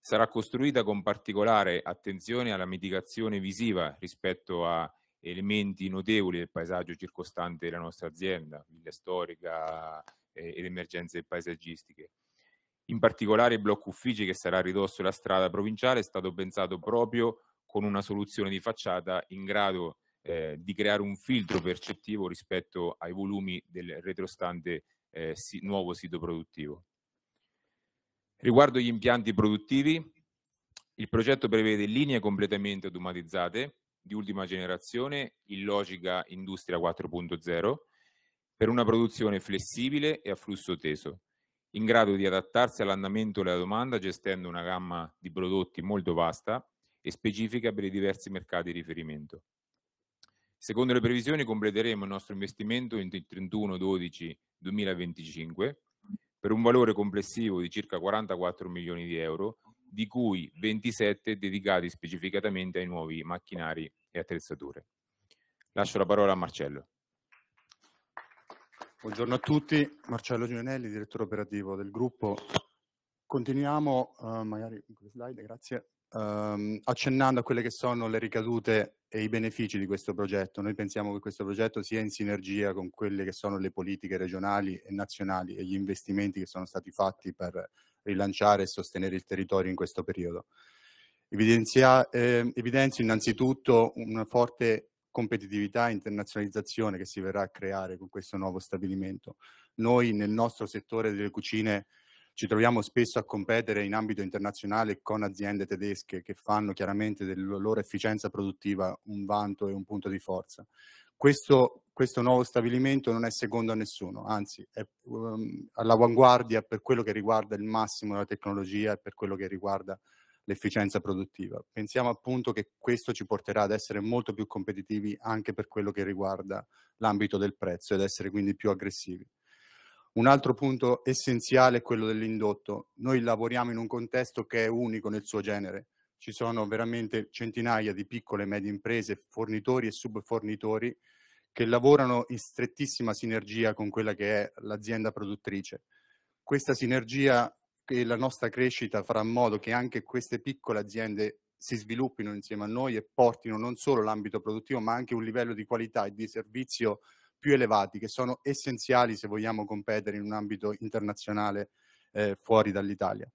sarà costruita con particolare attenzione alla mitigazione visiva rispetto a elementi notevoli del paesaggio circostante la nostra azienda, villa storica eh, ed emergenze paesaggistiche. In particolare il blocco uffici che sarà a ridosso della strada provinciale è stato pensato proprio con una soluzione di facciata in grado eh, di creare un filtro percettivo rispetto ai volumi del retrostante eh, si, nuovo sito produttivo. Riguardo gli impianti produttivi, il progetto prevede linee completamente automatizzate di ultima generazione in logica Industria 4.0 per una produzione flessibile e a flusso teso, in grado di adattarsi all'andamento della domanda gestendo una gamma di prodotti molto vasta e specifica per i diversi mercati di riferimento. Secondo le previsioni completeremo il nostro investimento entro il 31-12-2025 per un valore complessivo di circa 44 milioni di euro di cui 27 dedicati specificatamente ai nuovi macchinari e attrezzature. Lascio la parola a Marcello. Buongiorno a tutti, Marcello Gimenelli, direttore operativo del gruppo. Continuiamo, uh, magari con le slide, grazie, um, accennando a quelle che sono le ricadute e i benefici di questo progetto. Noi pensiamo che questo progetto sia in sinergia con quelle che sono le politiche regionali e nazionali e gli investimenti che sono stati fatti per rilanciare e sostenere il territorio in questo periodo. Evidenzia, eh, evidenzio innanzitutto una forte competitività e internazionalizzazione che si verrà a creare con questo nuovo stabilimento. Noi nel nostro settore delle cucine ci troviamo spesso a competere in ambito internazionale con aziende tedesche che fanno chiaramente della loro efficienza produttiva un vanto e un punto di forza. Questo, questo nuovo stabilimento non è secondo a nessuno, anzi è um, all'avanguardia per quello che riguarda il massimo della tecnologia e per quello che riguarda l'efficienza produttiva. Pensiamo appunto che questo ci porterà ad essere molto più competitivi anche per quello che riguarda l'ambito del prezzo ed essere quindi più aggressivi. Un altro punto essenziale è quello dell'indotto. Noi lavoriamo in un contesto che è unico nel suo genere ci sono veramente centinaia di piccole e medie imprese, fornitori e subfornitori che lavorano in strettissima sinergia con quella che è l'azienda produttrice. Questa sinergia e la nostra crescita farà in modo che anche queste piccole aziende si sviluppino insieme a noi e portino non solo l'ambito produttivo ma anche un livello di qualità e di servizio più elevati che sono essenziali se vogliamo competere in un ambito internazionale eh, fuori dall'Italia.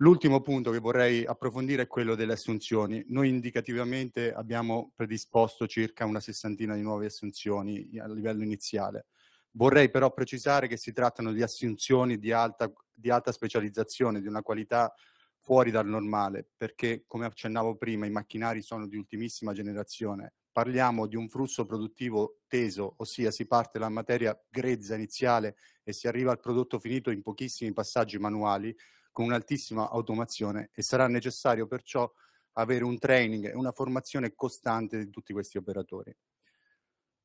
L'ultimo punto che vorrei approfondire è quello delle assunzioni. Noi indicativamente abbiamo predisposto circa una sessantina di nuove assunzioni a livello iniziale. Vorrei però precisare che si trattano di assunzioni di alta, di alta specializzazione, di una qualità fuori dal normale, perché come accennavo prima i macchinari sono di ultimissima generazione. Parliamo di un flusso produttivo teso, ossia si parte dalla materia grezza iniziale e si arriva al prodotto finito in pochissimi passaggi manuali, con un'altissima automazione e sarà necessario perciò avere un training e una formazione costante di tutti questi operatori.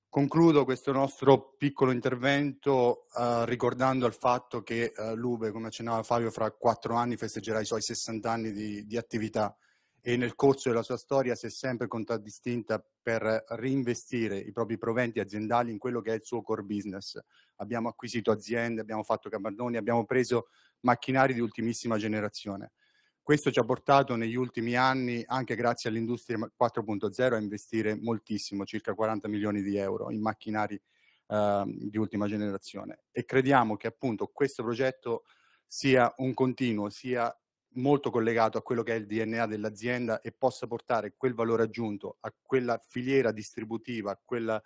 Concludo questo nostro piccolo intervento eh, ricordando il fatto che eh, l'UBE, come accennava Fabio, fra quattro anni festeggerà i suoi 60 anni di, di attività e nel corso della sua storia si è sempre contraddistinta per reinvestire i propri proventi aziendali in quello che è il suo core business. Abbiamo acquisito aziende, abbiamo fatto capannoni, abbiamo preso macchinari di ultimissima generazione. Questo ci ha portato negli ultimi anni, anche grazie all'industria 4.0, a investire moltissimo, circa 40 milioni di euro in macchinari eh, di ultima generazione. E crediamo che appunto questo progetto sia un continuo, sia molto collegato a quello che è il DNA dell'azienda e possa portare quel valore aggiunto a quella filiera distributiva, a quella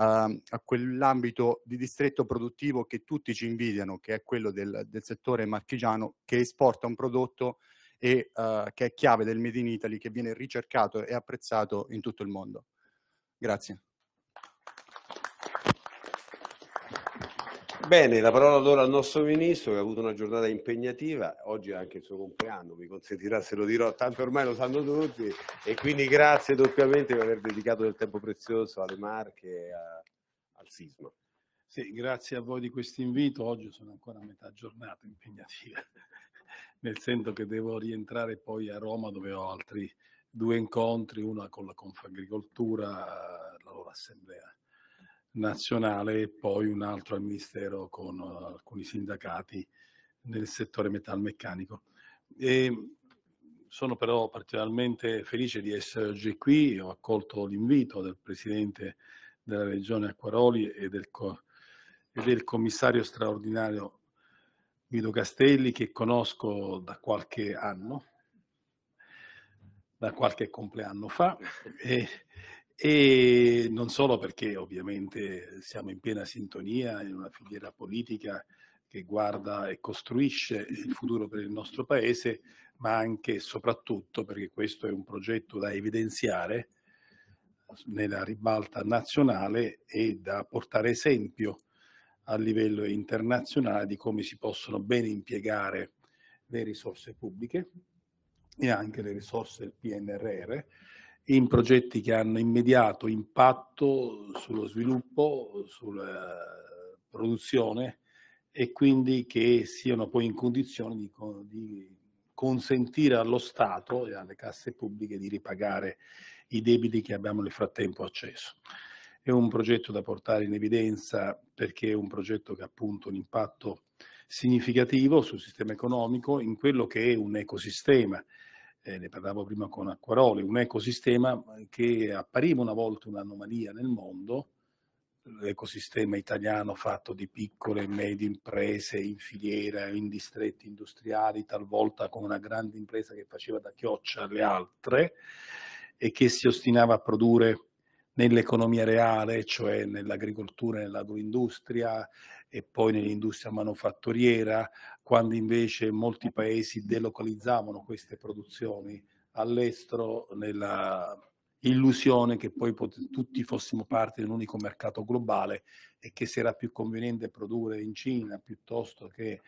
Ehm, a quell'ambito di distretto produttivo che tutti ci invidiano, che è quello del, del settore marchigiano, che esporta un prodotto e uh, che è chiave del Made in Italy, che viene ricercato e apprezzato in tutto il mondo. Grazie. Bene, la parola allora al nostro ministro che ha avuto una giornata impegnativa, oggi è anche il suo compleanno, mi consentirà se lo dirò, tanto ormai lo sanno tutti e quindi grazie doppiamente per aver dedicato del tempo prezioso alle Marche e a, al sisma. Sì, grazie a voi di questo invito, oggi sono ancora a metà giornata impegnativa, nel senso che devo rientrare poi a Roma dove ho altri due incontri, una con la Confagricoltura, la loro assemblea nazionale e poi un altro al Ministero con eh, alcuni sindacati nel settore metalmeccanico. E sono però particolarmente felice di essere oggi qui, ho accolto l'invito del Presidente della Regione Acquaroli e del, e del Commissario straordinario Guido Castelli che conosco da qualche anno, da qualche compleanno fa. E, e non solo perché ovviamente siamo in piena sintonia in una filiera politica che guarda e costruisce il futuro per il nostro Paese, ma anche e soprattutto perché questo è un progetto da evidenziare nella ribalta nazionale e da portare esempio a livello internazionale di come si possono bene impiegare le risorse pubbliche e anche le risorse del PNRR in progetti che hanno immediato impatto sullo sviluppo, sulla produzione e quindi che siano poi in condizione di, di consentire allo Stato e alle casse pubbliche di ripagare i debiti che abbiamo nel frattempo acceso. È un progetto da portare in evidenza perché è un progetto che ha appunto un impatto significativo sul sistema economico in quello che è un ecosistema eh, ne parlavo prima con Acquaroli, un ecosistema che appariva una volta un'anomalia nel mondo, l'ecosistema italiano fatto di piccole e medie imprese in filiera, in distretti industriali, talvolta con una grande impresa che faceva da chioccia alle altre e che si ostinava a produrre nell'economia reale, cioè nell'agricoltura, nell'agroindustria e poi nell'industria manufatturiera, quando invece molti eh. paesi delocalizzavano queste produzioni all'estero nella illusione che poi pot- tutti fossimo parte di un unico mercato globale e che se era più conveniente produrre in Cina piuttosto che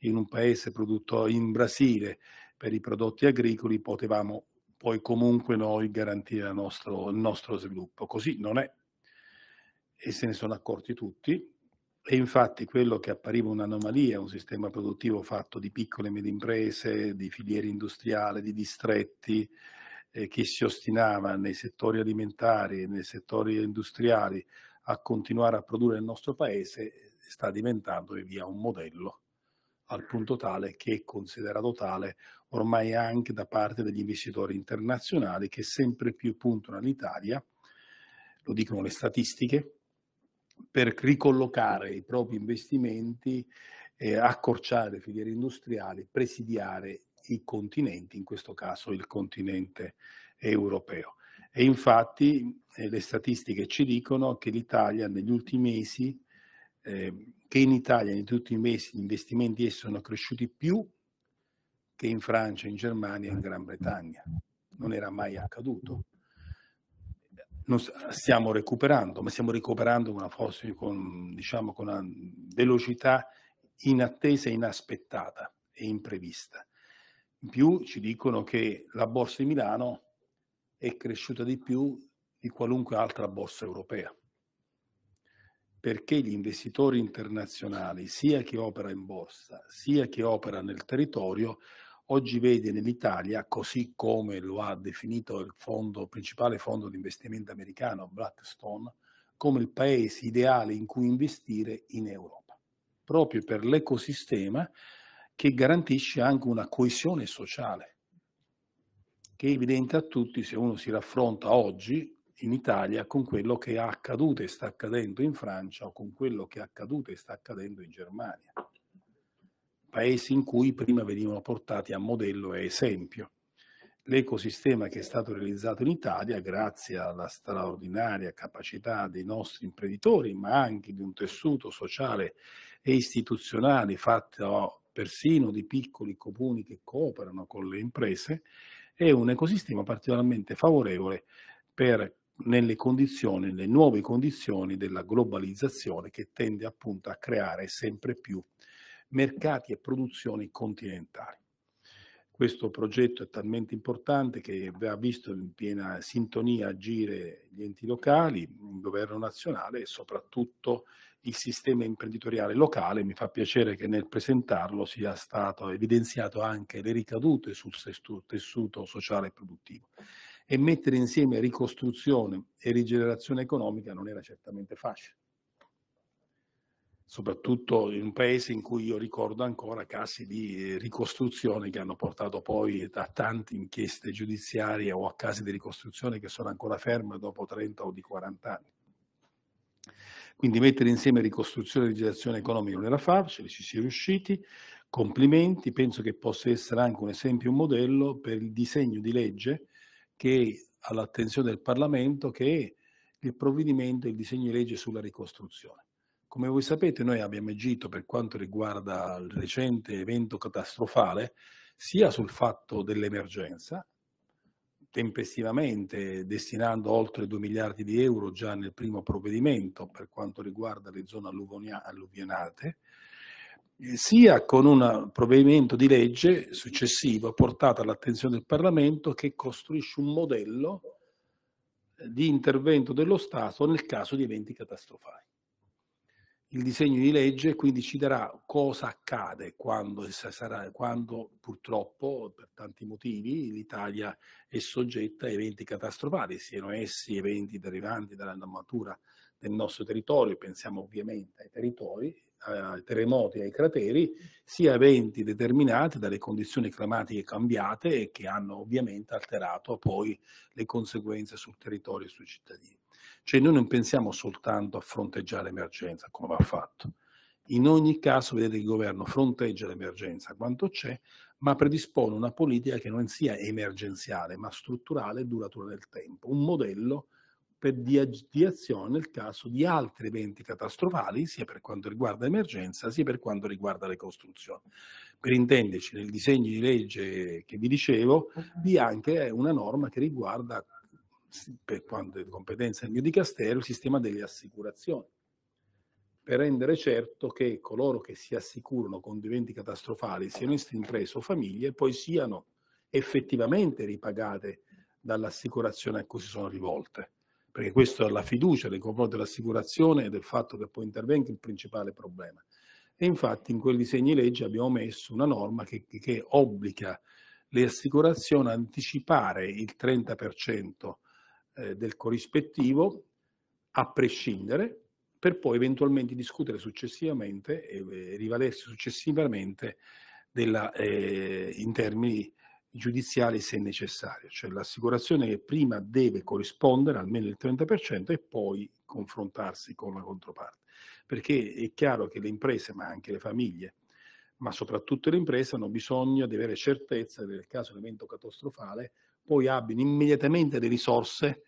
in un paese prodotto in Brasile per i prodotti agricoli potevamo poi comunque noi garantire nostro, il nostro sviluppo. Così non è e se ne sono accorti tutti e infatti quello che appariva un'anomalia, un sistema produttivo fatto di piccole e medie imprese, di filiere industriali, di distretti, eh, che si ostinava nei settori alimentari, nei settori industriali a continuare a produrre nel nostro paese, sta diventando via un modello al punto tale che è considerato tale ormai anche da parte degli investitori internazionali che sempre più puntano all'Italia, lo dicono le statistiche, per ricollocare i propri investimenti, eh, accorciare filiere industriali, presidiare i continenti, in questo caso il continente europeo. E infatti eh, le statistiche ci dicono che l'Italia negli ultimi mesi, eh, che in Italia negli ultimi mesi gli investimenti sono cresciuti più che in Francia, in Germania e in Gran Bretagna. Non era mai accaduto stiamo recuperando, ma stiamo recuperando con una, fossile, con, diciamo, con una velocità inattesa, inaspettata e imprevista. In più ci dicono che la borsa di Milano è cresciuta di più di qualunque altra borsa europea, perché gli investitori internazionali, sia chi opera in borsa, sia chi opera nel territorio, oggi vede nell'Italia, così come lo ha definito il fondo, principale fondo di investimento americano Blackstone, come il paese ideale in cui investire in Europa, proprio per l'ecosistema che garantisce anche una coesione sociale, che è evidente a tutti se uno si raffronta oggi in Italia con quello che è accaduto e sta accadendo in Francia o con quello che è accaduto e sta accadendo in Germania paesi in cui prima venivano portati a modello e esempio. L'ecosistema che è stato realizzato in Italia, grazie alla straordinaria capacità dei nostri imprenditori, ma anche di un tessuto sociale e istituzionale fatto persino di piccoli comuni che cooperano con le imprese, è un ecosistema particolarmente favorevole per nelle condizioni, nelle nuove condizioni della globalizzazione che tende appunto a creare sempre più mercati e produzioni continentali. Questo progetto è talmente importante che ha visto in piena sintonia agire gli enti locali, il governo nazionale e soprattutto il sistema imprenditoriale locale. Mi fa piacere che nel presentarlo sia stato evidenziato anche le ricadute sul tessuto sociale e produttivo. E mettere insieme ricostruzione e rigenerazione economica non era certamente facile soprattutto in un paese in cui io ricordo ancora casi di eh, ricostruzione che hanno portato poi a tante inchieste giudiziarie o a casi di ricostruzione che sono ancora ferme dopo 30 o di 40 anni. Quindi mettere insieme ricostruzione e legislazione economica non era facile, ci si è riusciti, complimenti, penso che possa essere anche un esempio, un modello per il disegno di legge che all'attenzione del Parlamento che è il provvedimento, il disegno di legge sulla ricostruzione. Come voi sapete, noi abbiamo agito per quanto riguarda il recente evento catastrofale, sia sul fatto dell'emergenza, tempestivamente destinando oltre 2 miliardi di euro già nel primo provvedimento per quanto riguarda le zone alluvionate, eh, sia con un provvedimento di legge successivo portato all'attenzione del Parlamento che costruisce un modello eh, di intervento dello Stato nel caso di eventi catastrofali il disegno di legge, quindi ci darà cosa accade quando, sarà, quando purtroppo, per tanti motivi, l'Italia è soggetta a eventi catastrofali, siano essi eventi derivanti dalla normatura del nostro territorio, pensiamo ovviamente ai territori, ai terremoti, ai crateri, sia eventi determinati dalle condizioni climatiche cambiate e che hanno ovviamente alterato poi le conseguenze sul territorio e sui cittadini. Cioè noi non pensiamo soltanto a fronteggiare l'emergenza come va fatto. In ogni caso, vedete che il governo fronteggia l'emergenza quanto c'è, ma predispone una politica che non sia emergenziale, ma strutturale e duratura nel tempo. Un modello per di, di azione nel caso di altri eventi catastrofali, sia per quanto riguarda l'emergenza, sia per quanto riguarda le costruzioni. Per intenderci, nel disegno di legge che vi dicevo, vi è anche una norma che riguarda per quanto di competenza del mio dicastero, il sistema delle assicurazioni, per rendere certo che coloro che si assicurano con diventi catastrofali, siano imprese o famiglie, poi siano effettivamente ripagate dall'assicurazione a cui si sono rivolte. Perché questa è la fiducia nei confronti dell'assicurazione e del fatto che poi intervenga il principale problema. E infatti in quel disegno di legge abbiamo messo una norma che, che obbliga le assicurazioni a anticipare il 30% eh, del corrispettivo a prescindere per poi eventualmente discutere successivamente e eh, rivalersi successivamente della, eh, in termini giudiziali se necessario, cioè l'assicurazione che prima deve corrispondere almeno il 30% e poi confrontarsi con la controparte, perché è chiaro che le imprese, ma anche le famiglie, ma soprattutto le imprese hanno bisogno di avere certezza che nel caso di un evento catastrofale poi abbiano immediatamente le risorse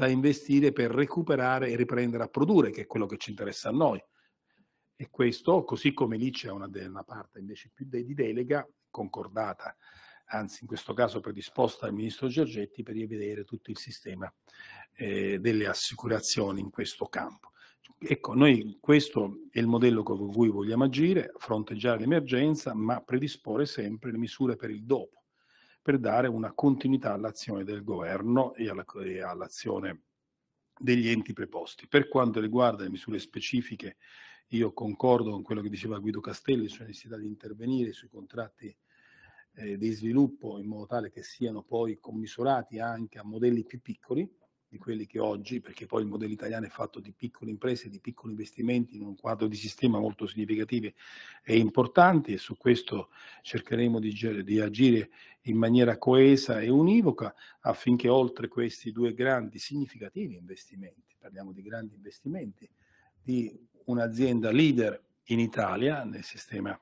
da investire per recuperare e riprendere a produrre, che è quello che ci interessa a noi. E questo, così come lì c'è una, una parte invece più di delega, concordata, anzi in questo caso predisposta dal Ministro Giorgetti, per rivedere tutto il sistema eh, delle assicurazioni in questo campo. Ecco, noi questo è il modello con cui vogliamo agire, fronteggiare l'emergenza, ma predisporre sempre le misure per il dopo per dare una continuità all'azione del governo e, alla, e all'azione degli enti preposti. Per quanto riguarda le misure specifiche, io concordo con quello che diceva Guido Castelli sulla necessità di intervenire sui contratti eh, di sviluppo in modo tale che siano poi commisurati anche a modelli più piccoli, di quelli che oggi, perché poi il modello italiano è fatto di piccole imprese, di piccoli investimenti in un quadro di sistema molto significativi e importanti e su questo cercheremo di, di agire in maniera coesa e univoca affinché oltre questi due grandi, significativi investimenti, parliamo di grandi investimenti, di un'azienda leader in Italia nel sistema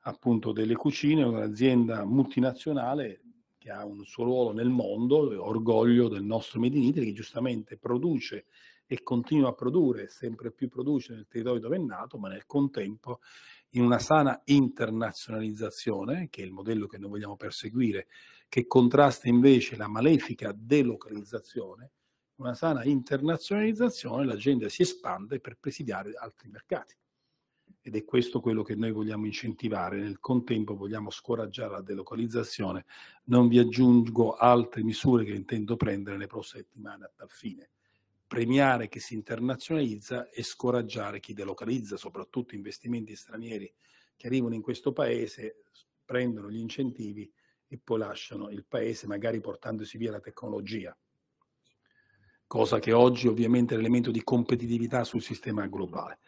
appunto delle cucine, un'azienda multinazionale che ha un suo ruolo nel mondo, orgoglio del nostro Made in Italy, che giustamente produce e continua a produrre, sempre più produce nel territorio dove è nato, ma nel contempo in una sana internazionalizzazione, che è il modello che noi vogliamo perseguire, che contrasta invece la malefica delocalizzazione, una sana internazionalizzazione, l'agenda si espande per presidiare altri mercati ed è questo quello che noi vogliamo incentivare. Nel contempo vogliamo scoraggiare la delocalizzazione. Non vi aggiungo altre misure che intendo prendere nelle prossime settimane a tal fine. Premiare chi si internazionalizza e scoraggiare chi delocalizza, soprattutto investimenti stranieri che arrivano in questo paese, prendono gli incentivi e poi lasciano il paese, magari portandosi via la tecnologia cosa che oggi ovviamente è l'elemento di competitività sul sistema globale.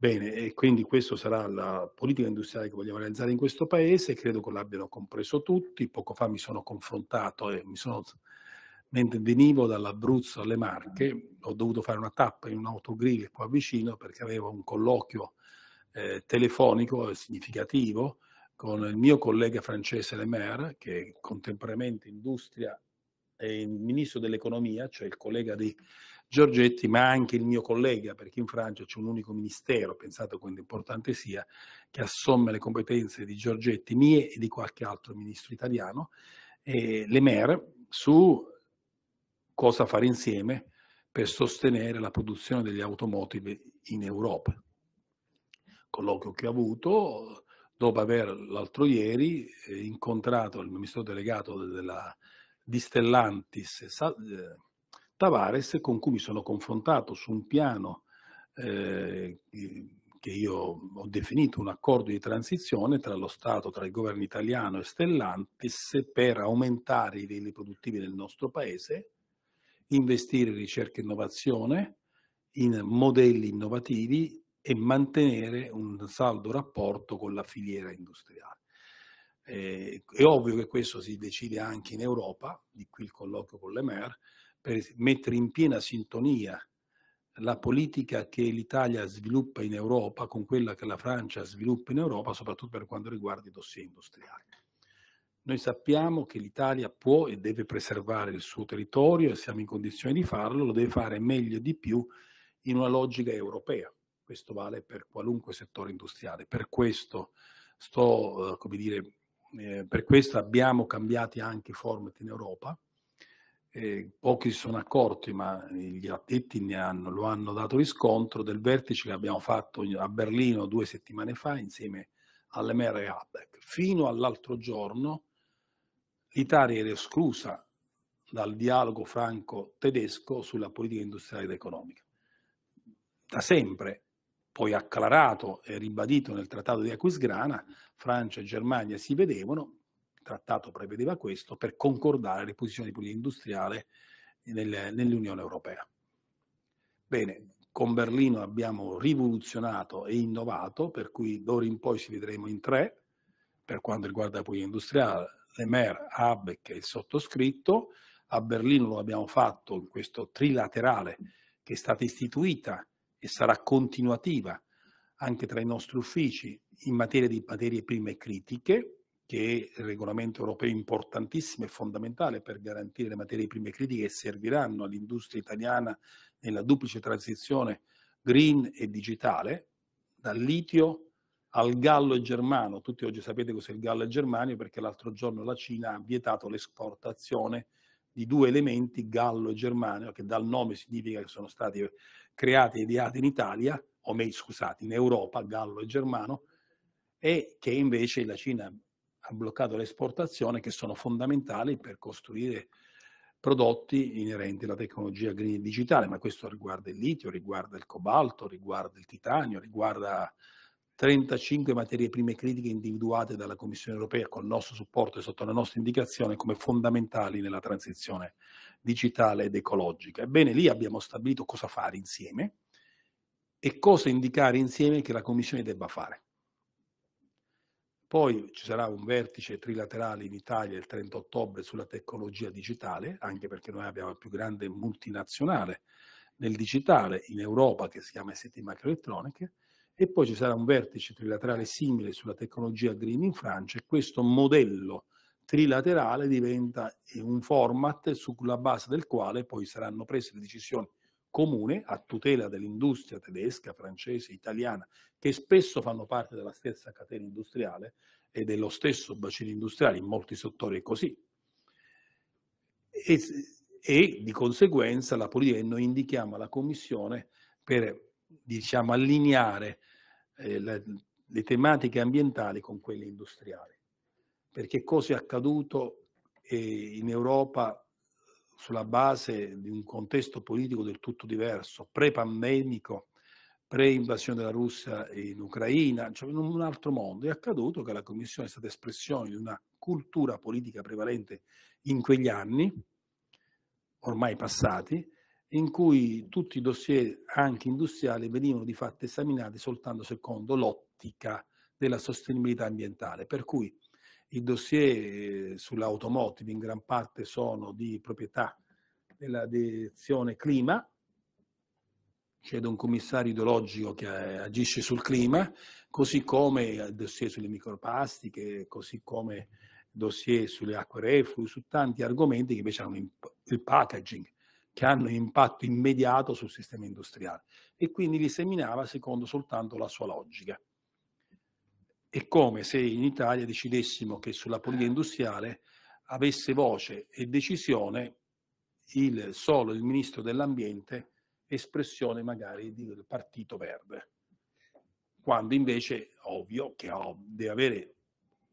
Bene, e quindi questa sarà la politica industriale che vogliamo realizzare in questo paese, credo che l'abbiano compreso tutti. Poco fa mi sono confrontato e mi sono, mentre venivo dall'Abruzzo alle Marche, ho dovuto fare una tappa in un autogrill qua vicino perché avevo un colloquio eh, telefonico significativo con il mio collega francese Le Maire, che è contemporaneamente industria e ministro dell'economia, cioè il collega di Giorgetti, ma anche il mio collega, perché in Francia c'è un unico ministero, pensate quanto importante sia, che assomma le competenze di Giorgetti, mie e di qualche altro ministro italiano, eh, le mer, su cosa fare insieme per sostenere la produzione degli automotive in Europa. Colloquio che ho avuto dopo aver l'altro ieri eh, incontrato il ministro delegato della, di Stellantis, eh, eh, Tavares con cui mi sono confrontato su un piano eh, che io ho definito un accordo di transizione tra lo Stato, tra il governo italiano e Stellantis per aumentare i livelli produttivi del nostro paese, investire in ricerca e innovazione, in modelli innovativi e mantenere un saldo rapporto con la filiera industriale. Eh, è ovvio che questo si decide anche in Europa, di qui il colloquio con l'Emer, per mettere in piena sintonia la politica che l'Italia sviluppa in Europa con quella che la Francia sviluppa in Europa, soprattutto per quanto riguarda i dossier industriali. Noi sappiamo che l'Italia può e deve preservare il suo territorio e siamo in condizione di farlo, lo deve fare meglio e di più in una logica europea. Questo vale per qualunque settore industriale. Per questo, sto, eh, come dire, eh, per questo abbiamo cambiato anche i format in Europa, eh, pochi si sono accorti, ma gli addetti hanno, lo hanno dato riscontro, del vertice che abbiamo fatto a Berlino due settimane fa insieme all'Emer e Abeck. Fino all'altro giorno l'Italia era esclusa dal dialogo franco-tedesco sulla politica industriale ed economica. Da sempre, poi acclarato e ribadito nel trattato di Aquisgrana, Francia e Germania si vedevano, trattato prevedeva questo, per concordare le posizioni di politica industriale nel, nell'Unione Europea. Bene, con Berlino abbiamo rivoluzionato e innovato, per cui d'ora in poi ci vedremo in tre, per quanto riguarda la politica industriale, le MER, ABEC e il sottoscritto. A Berlino lo abbiamo fatto in questo trilaterale che è stata istituita e sarà continuativa anche tra i nostri uffici in materia di materie prime critiche che è il regolamento europeo importantissimo e fondamentale per garantire le materie prime critiche che serviranno all'industria italiana nella duplice transizione green e digitale, dal litio al gallo germano. Tutti oggi sapete cos'è il gallo germanio perché l'altro giorno la Cina ha vietato l'esportazione di due elementi, gallo e germanio, che dal nome significa che sono stati creati e ideati in Italia, o meglio, scusate, in Europa, gallo e germano, e che invece la Cina ha bloccato l'esportazione che sono fondamentali per costruire prodotti inerenti alla tecnologia green digitale, ma questo riguarda il litio, riguarda il cobalto, riguarda il titanio, riguarda 35 materie prime critiche individuate dalla Commissione europea con il nostro supporto e sotto la nostra indicazione come fondamentali nella transizione digitale ed ecologica. Ebbene, lì abbiamo stabilito cosa fare insieme e cosa indicare insieme che la Commissione debba fare. Poi ci sarà un vertice trilaterale in Italia il 30 ottobre sulla tecnologia digitale, anche perché noi abbiamo il più grande multinazionale nel digitale in Europa che si chiama ST Microelettroniche e poi ci sarà un vertice trilaterale simile sulla tecnologia green in Francia e questo modello trilaterale diventa un format sulla base del quale poi saranno prese le decisioni comune a tutela dell'industria tedesca, francese, italiana, che spesso fanno parte della stessa catena industriale e dello stesso bacino industriale, in molti settori è così. E, e di conseguenza la politica noi indichiamo alla Commissione per diciamo, allineare eh, le, le tematiche ambientali con quelle industriali. Perché cosa è accaduto eh, in Europa sulla base di un contesto politico del tutto diverso, pre-pandemico, pre-invasione della Russia in Ucraina, cioè in un altro mondo. È accaduto che la Commissione è stata espressione di una cultura politica prevalente in quegli anni, ormai passati, in cui tutti i dossier, anche industriali, venivano di fatto esaminati soltanto secondo l'ottica della sostenibilità ambientale. Per cui i dossier eh, sull'automotive in gran parte sono di proprietà della direzione clima, c'è un commissario ideologico che eh, agisce sul clima, così come dossier sulle microplastiche, così come dossier sulle acque reflue, su tanti argomenti che invece hanno il packaging, che hanno un impatto immediato sul sistema industriale. E quindi li seminava secondo soltanto la sua logica. È come se in Italia decidessimo che sulla politica eh. industriale avesse voce e decisione il, solo il ministro dell'ambiente, espressione magari del partito verde. Quando invece, ovvio, che deve avere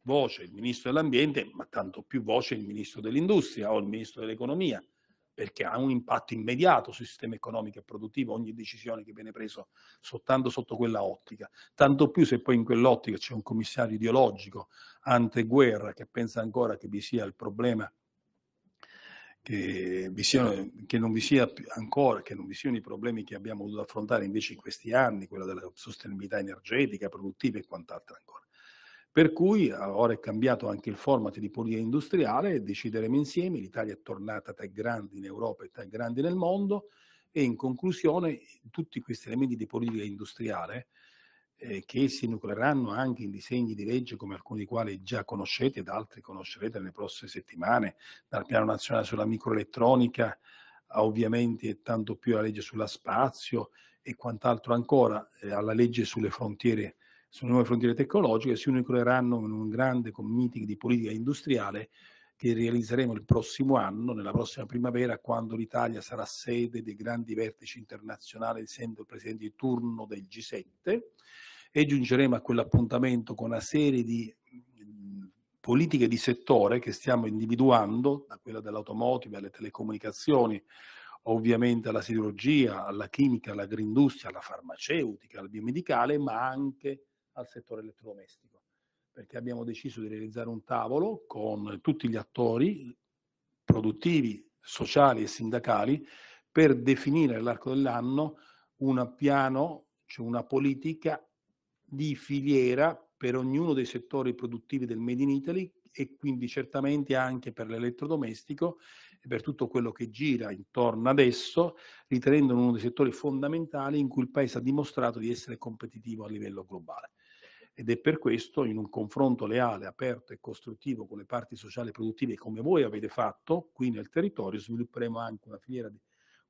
voce il ministro dell'ambiente, ma tanto più voce il ministro dell'industria o il ministro dell'economia perché ha un impatto immediato sul sistema economico e produttivo ogni decisione che viene presa soltanto sotto quella ottica. Tanto più se poi in quell'ottica c'è un commissario ideologico anteguerra che pensa ancora che vi sia il problema che, siano, che, non vi sia ancora, che non vi siano i problemi che abbiamo dovuto affrontare invece in questi anni, quella della sostenibilità energetica, produttiva e quant'altro ancora. Per cui ah, ora è cambiato anche il format di politica industriale, decideremo insieme, l'Italia è tornata tra i grandi in Europa e tra i grandi nel mondo e in conclusione tutti questi elementi di politica industriale eh, che si nucleeranno anche in disegni di legge come alcuni dei quali già conoscete ed altri conoscerete nelle prossime settimane, dal piano nazionale sulla microelettronica a ovviamente tanto più la legge sulla spazio e quant'altro ancora, eh, alla legge sulle frontiere su nuove frontiere tecnologiche, si unicoleranno in un grande committee di politica industriale che realizzeremo il prossimo anno, nella prossima primavera, quando l'Italia sarà sede dei grandi vertici internazionali, essendo il presidente di turno del G7, e giungeremo a quell'appuntamento con una serie di politiche di settore che stiamo individuando, da quella dell'automotive alle telecomunicazioni, ovviamente alla siderurgia, alla chimica, industria, alla farmaceutica, al biomedicale, ma anche al settore elettrodomestico, perché abbiamo deciso di realizzare un tavolo con tutti gli attori produttivi, sociali e sindacali per definire nell'arco dell'anno un piano, cioè una politica di filiera per ognuno dei settori produttivi del Made in Italy e quindi certamente anche per l'elettrodomestico e per tutto quello che gira intorno ad esso, ritenendolo uno dei settori fondamentali in cui il Paese ha dimostrato di essere competitivo a livello globale ed è per questo in un confronto leale, aperto e costruttivo con le parti sociali e produttive come voi avete fatto qui nel territorio svilupperemo anche una filiera di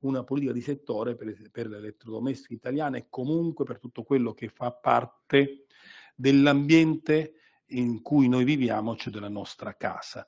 una politica di settore per, per l'elettrodomestica italiana e comunque per tutto quello che fa parte dell'ambiente in cui noi viviamo, cioè della nostra casa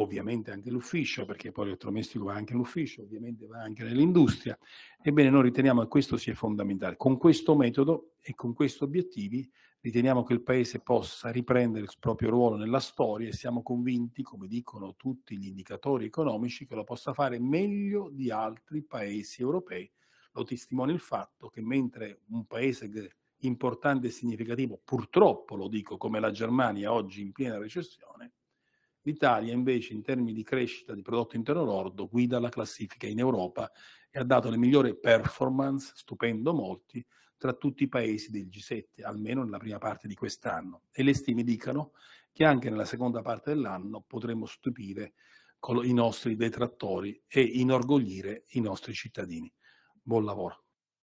ovviamente anche l'ufficio, perché poi l'elettrodomestico va anche all'ufficio, ovviamente va anche nell'industria. Ebbene, noi riteniamo che questo sia fondamentale. Con questo metodo e con questi obiettivi riteniamo che il Paese possa riprendere il proprio ruolo nella storia e siamo convinti, come dicono tutti gli indicatori economici, che lo possa fare meglio di altri Paesi europei. Lo testimonia il fatto che mentre un Paese importante e significativo, purtroppo lo dico, come la Germania oggi in piena recessione, L'Italia invece in termini di crescita di prodotto interno lordo guida la classifica in Europa e ha dato le migliori performance, stupendo molti, tra tutti i paesi del G7, almeno nella prima parte di quest'anno. E le stime dicono che anche nella seconda parte dell'anno potremo stupire i nostri detrattori e inorgoglire i nostri cittadini. Buon lavoro.